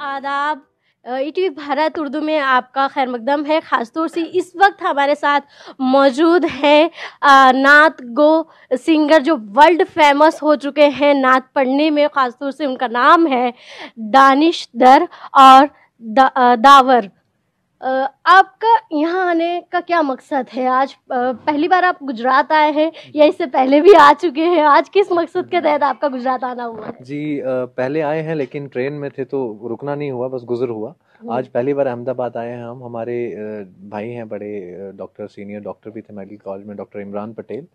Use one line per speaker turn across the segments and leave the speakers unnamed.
आदाब E T Bharat Urdu में आपका खैर मकदम है ख़ासतौर से इस वक्त हमारे साथ मौजूद हैं नात गो सिंगर जो वर्ल्ड फेमस हो चुके हैं नात पढ़ने में ख़ास तौर से उनका नाम है दानिश दर और दा, दावर आपका यहाँ आने का क्या मकसद है आज पहली बार आप गुजरात आए हैं या इससे पहले भी आ चुके हैं आज किस मकसद के तहत आपका गुजरात आना हुआ
जी पहले आए हैं लेकिन ट्रेन में थे तो रुकना नहीं हुआ बस गुजर हुआ आज पहली बार अहमदाबाद आए हैं हम हमारे भाई हैं बड़े डॉक्टर सीनियर डॉक्टर भी थे मेडिकल कॉलेज में डॉक्टर इमरान पटेल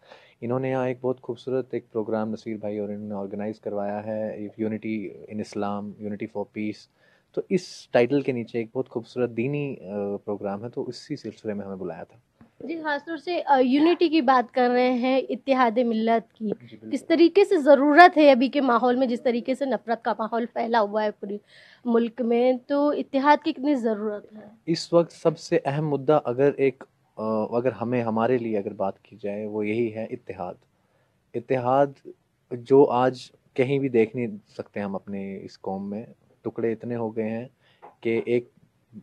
इन्होंने यहाँ एक बहुत खूबसूरत एक प्रोग्राम नसीर भाई और इन्होंने ऑर्गेनाइज़ करवाया है unity in Islam unity for peace तो इस टाइटल के नीचे एक बहुत खूबसूरत दीनी प्रोग्राम है तो इसी सिलसिले में हमें बुलाया था
जी खासतौर से यूनिटी की बात कर रहे हैं इतिहाद मिलत की किस तरीके से ज़रूरत है अभी के माहौल में जिस तरीके से नफ़रत का माहौल फैला हुआ है पूरे मुल्क में तो इतिहाद की कितनी ज़रूरत है
इस वक्त सबसे अहम मुद्दा अगर एक अगर हमें हमारे लिए अगर बात की जाए वो यही है इतिहाद इतिहाद जो आज कहीं भी देख नहीं सकते हम अपने इस कौम में टुकड़े इतने हो गए हैं कि एक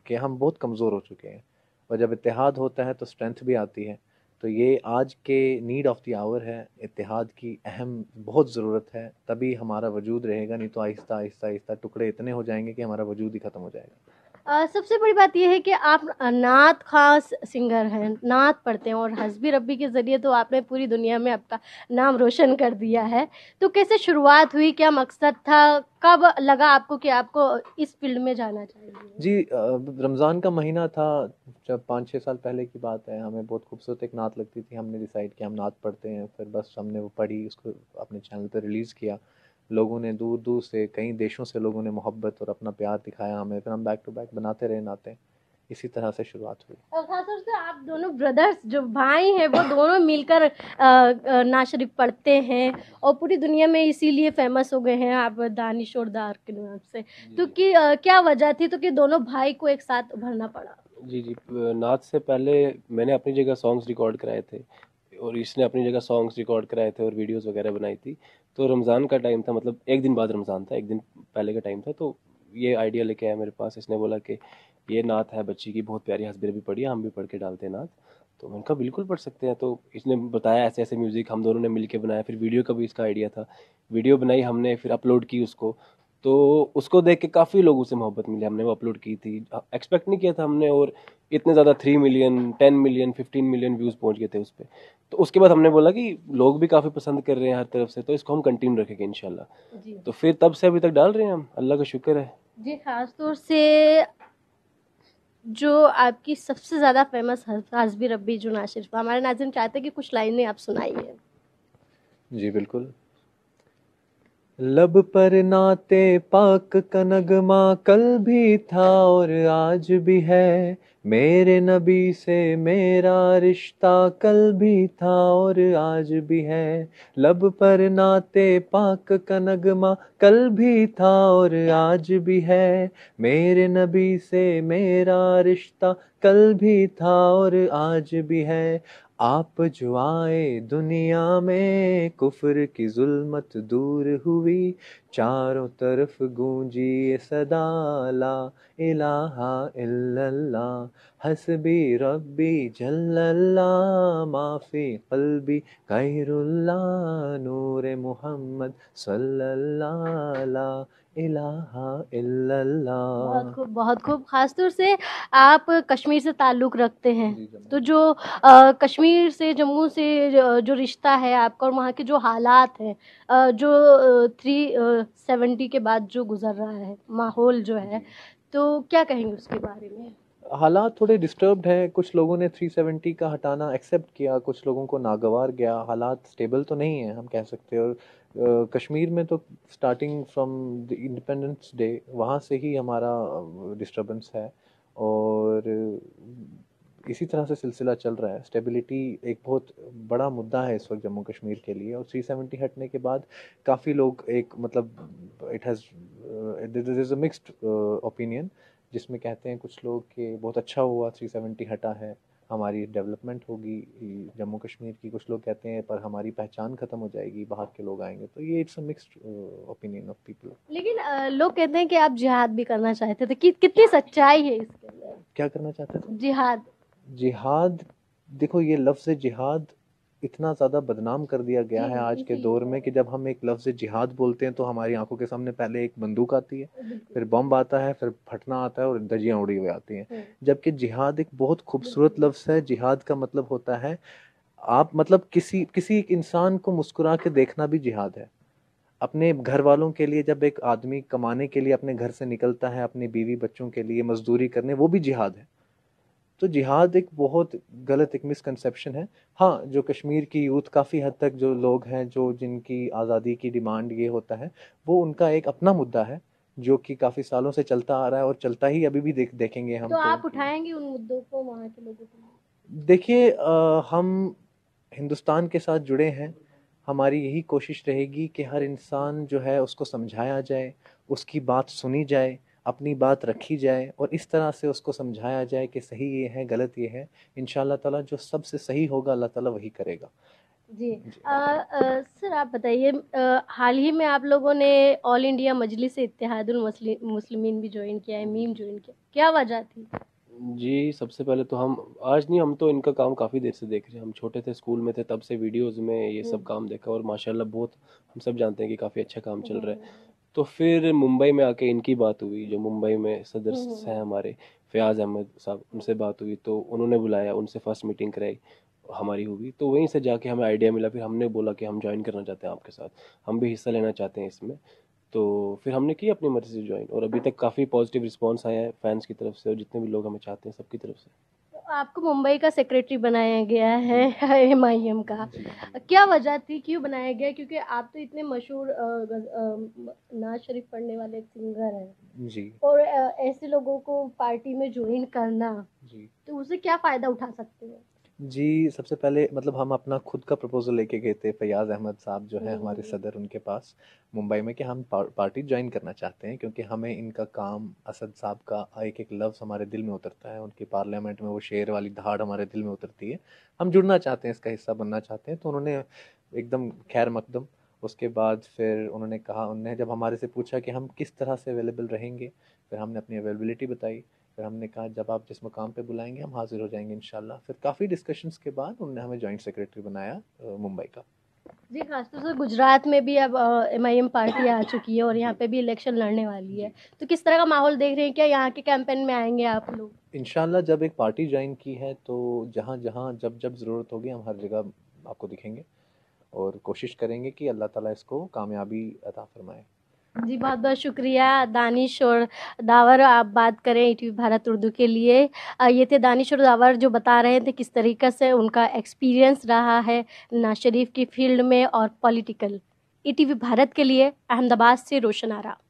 कि हम बहुत कमज़ोर हो चुके हैं और जब इतिहाद होता है तो स्ट्रेंथ भी आती है तो ये आज के नीड ऑफ़ द आवर है इतिहाद की अहम बहुत ज़रूरत है तभी हमारा वजूद रहेगा नहीं तो आहिस्ता आहिस्ता आहिस्ता टुकड़े इतने हो जाएंगे कि हमारा वजूद ही ख़त्म हो जाएगा
सबसे बड़ी बात यह है कि आप नात खास सिंगर हैं नात पढ़ते हैं और हसबी रबी के ज़रिए तो आपने पूरी दुनिया में आपका नाम रोशन कर दिया है तो कैसे शुरुआत हुई क्या मकसद था कब लगा आपको कि आपको इस फील्ड में जाना चाहिए
जी रमज़ान का महीना था जब पाँच छः साल पहले की बात है हमें बहुत खूबसूरत एक नात लगती थी हमने डिसाइड किया हम नात पढ़ते हैं फिर बस हमने वो पढ़ी उसको अपने चैनल पर रिलीज़ किया लोगों ने दूर दूर से कई देशों से लोगों ने मोहब्बत और अपना प्यार दिखाया हमें फिर हम बैक टू बैक बनाते रहे नाते इसी तरह से शुरुआत हुई
खासतौर से आप दोनों ब्रदर्स जो भाई हैं वो दोनों मिलकर ना शरीफ पढ़ते हैं और पूरी दुनिया में इसीलिए फेमस हो गए हैं आप दानिश और दार के नाम से तो कि क्या वजह थी तो कि दोनों भाई को एक साथ उभरना पड़ा
जी जी नाच से पहले मैंने अपनी जगह सॉन्ग्स रिकॉर्ड कराए थे और इसने अपनी जगह सॉन्ग्स रिकॉर्ड कराए थे और वीडियोस वगैरह बनाई थी तो रमज़ान का टाइम था मतलब एक दिन बाद रमज़ान था एक दिन पहले का टाइम था तो ये आइडिया लेके आया मेरे पास इसने बोला कि ये नात है बच्ची की बहुत प्यारी हसबिर भी पढ़ी हम भी पढ़ के डालते हैं नात तो मैंने कहा बिल्कुल पढ़ सकते हैं तो इसने बताया ऐसे ऐसे म्यूज़िक हम दोनों ने मिल के बनाया फिर वीडियो का भी इसका आइडिया था वीडियो बनाई हमने फिर अपलोड की उसको तो उसको देख के काफ़ी लोगों से मोहब्बत मिली हमने वो अपलोड की थी एक्सपेक्ट नहीं किया था हमने और इतने ज़्यादा three million ten million fifteen million views पहुंच गए थे उस पर तो उसके बाद हमने बोला कि लोग भी काफ़ी पसंद कर रहे हैं हर तरफ से तो इसको हम कंटिन्यू रखेंगे इनशाला तो फिर तब से अभी तक डाल रहे हैं हम अल्लाह का शुक्र है
जी तौर से जो आपकी सबसे ज़्यादा फेमस हसबी रब्बी जो नाशिर हमारे नाजिम चाहते हैं कि कुछ लाइनें आप सुनाइए
जी
बिल्कुल लब पर नाते पाक का नगमा कल भी था और आज भी है मेरे नबी से मेरा रिश्ता कल भी था और आज भी है लब पर नाते पाक का नगमा कल भी था और आज भी है मेरे नबी से मेरा रिश्ता कल भी था और आज भी है आप जो आए दुनिया में कुफर की जुल्मत दूर हुई चारों तरफ गूंजी सदाला इलाहा इल्लल्ला हसबी रब्बी जल्लल्ला माफी कल्बी गैरुल्ला नूर मोहम्मद सल्लल्ला बहुत खूब
बहुत खूब ख़ास तौर से आप कश्मीर से ताल्लुक़ रखते हैं तो जो आ, कश्मीर से जम्मू से जो रिश्ता है आपका और वहाँ के जो हालात हैं जो थ्री सेवेंटी के बाद जो गुज़र रहा है माहौल जो है तो क्या कहेंगे उसके बारे में
हालात थोड़े डिस्टर्ब्ड हैं कुछ लोगों ने 370 का हटाना एक्सेप्ट किया कुछ लोगों को नागवार गया हालात स्टेबल तो नहीं है हम कह सकते और कश्मीर में तो starting from the independence day वहाँ से ही हमारा डिस्टर्बेंस है और इसी तरह से सिलसिला चल रहा है स्टेबिलिटी एक बहुत बड़ा मुद्दा है इस वक्त जम्मू कश्मीर के लिए और 370 हटने के बाद काफ़ी लोग एक मतलब it has is a mixed opinion जिसमें कहते हैं कुछ लोग कि बहुत अच्छा हुआ थ्री सेवेंटी हटा है हमारी डेवलपमेंट होगी जम्मू कश्मीर की कुछ लोग कहते हैं पर हमारी पहचान खत्म हो जाएगी बाहर के लोग आएंगे तो ये it's a mixed opinion of people
लेकिन आ, uh, लोग कहते हैं कि आप जिहाद भी करना चाहते थे तो कि, कितनी सच्चाई है इसके
लिए क्या करना चाहते थे जिहाद जिहाद देखो ये लफ्ज़ जिहाद इतना ज़्यादा बदनाम कर दिया गया है आज के दौर में कि जब हम एक लफ्ज़ जिहाद बोलते हैं तो हमारी आंखों के सामने पहले एक बंदूक आती है फिर बम आता है फिर फटना आता है और दर्जियाँ उड़ी हुई आती हैं हाँ। जबकि जिहाद एक बहुत खूबसूरत लफ्ज़ है जिहाद का मतलब होता है आप मतलब किसी किसी एक इंसान को मुस्कुरा के देखना भी जिहाद है अपने घर वालों के लिए जब एक आदमी कमाने के लिए अपने घर से निकलता है अपनी बीवी बच्चों के लिए मजदूरी करने वो भी जिहाद है तो जिहाद एक बहुत गलत एक मिसकनसप्शन है हाँ जो कश्मीर की यूथ काफ़ी हद तक जो लोग हैं जो जिनकी आज़ादी की डिमांड ये होता है वो उनका एक अपना मुद्दा है जो कि काफ़ी सालों से चलता आ रहा है और चलता ही अभी भी देख देखेंगे हम तो, तो आप
उठाएंगे उन मुद्दों को वहाँ के लोगों को
देखिए हम हिंदुस्तान के साथ जुड़े हैं हमारी यही कोशिश रहेगी कि हर इंसान जो है उसको समझाया जाए उसकी बात सुनी जाए अपनी बात रखी जाए और इस तरह से उसको समझाया जाए कि सही ये है गलत ये है इन ताला जो सबसे सही होगा अल्लाह ताला वही करेगा
जी, जी। आ, आ, सर आप बताइए हाल ही में आप लोगों ने ऑल इंडिया मजलिस इतिहादुल मुस्लिमीन भी ज्वाइन किया है मीम ज्वाइन किया क्या वजह थी
जी सबसे पहले तो हम आज नहीं हम तो इनका काम काफ़ी देर से देख रहे हैं हम छोटे थे स्कूल में थे तब से वीडियोस में ये सब हम्म। काम देखा और माशाल्लाह बहुत हम सब जानते हैं कि काफ़ी अच्छा काम चल रहा है हम्म। तो फिर मुंबई में आके इनकी बात हुई जो मुंबई में सदर हम्म, हम्म। हैं हमारे फयाज अहमद साहब उनसे बात हुई तो उन्होंने बुलाया उनसे फर्स्ट मीटिंग कराई हमारी हुई तो वहीं से जाके हमें आइडिया मिला फिर हमने बोला कि हम ज्वाइन करना चाहते हैं आपके साथ हम भी हिस्सा लेना चाहते हैं इसमें तो फिर हमने की अपनी मर्जी से ज्वाइन और अभी तक काफ़ी पॉजिटिव रिस्पॉन्स आया है फैंस की तरफ से और जितने भी लोग हमें चाहते हैं सबकी तरफ से
आपको मुंबई का सेक्रेटरी बनाया गया है एम आई एम का क्या वजह थी क्यों बनाया गया क्योंकि आप तो इतने मशहूर नाज शरीफ पढ़ने वाले सिंगर हैं जी और ऐसे लोगों को पार्टी में ज्वाइन करना जी तो उसे क्या फ़ायदा उठा सकते हैं
जी, सबसे पहले मतलब हम अपना खुद का प्रपोज़ल लेके गए थे फयाज़ अहमद साहब जो हैं हमारे हम्म। सदर उनके पास, मुंबई में कि हम पार्टी ज्वाइन करना चाहते हैं क्योंकि हमें इनका काम, असद साहब का एक-एक लफ्ज़ हमारे दिल में उतरता है, उनकी पार्लियामेंट में वो शेर वाली धाड़ हमारे दिल में उतरती है। हम जुड़ना चाहते हैं, इसका हिस्सा बनना चाहते हैं, तो उन्होंने एकदम खैर-मक़दम उसके बाद फिर उन्होंने कहा उन्होंने जब हमारे से पूछा कि हम किस तरह से अवेलेबल रहेंगे, फिर हमने अपनी अवेलेबिलिटी बताई। फिर हमने कहा जब आप जिस मुकाम पे बुलाएंगे हम हाजिर हो जाएंगे इन फिर काफ़ी डिस्कशंस के बाद उन्होंने हमें जॉइंट सेक्रेटरी बनाया मुंबई का
जी खासतौर से गुजरात में भी अब एम आई एम पार्टी आ चुकी है और यहाँ पे भी इलेक्शन लड़ने वाली है तो किस तरह का माहौल देख रहे हैं क्या यहाँ के कैंपेन में आएंगे आप लोग
इन जब एक पार्टी ज्वाइन की है तो जहाँ जहाँ जब जब ज़रूरत होगी हम हर जगह आपको दिखेंगे और कोशिश करेंगे कि अल्लाह ताला इसको कामयाबी अता फरमाएँ
जी बहुत बहुत शुक्रिया दानिश और दावर आप बात करें ई भारत उर्दू के लिए ये थे दानिश और दावर जो बता रहे थे किस तरीक़े से उनका एक्सपीरियंस रहा है नाज शरीफ की फील्ड में और पॉलिटिकल ई भारत के लिए अहमदाबाद से रोशन आरा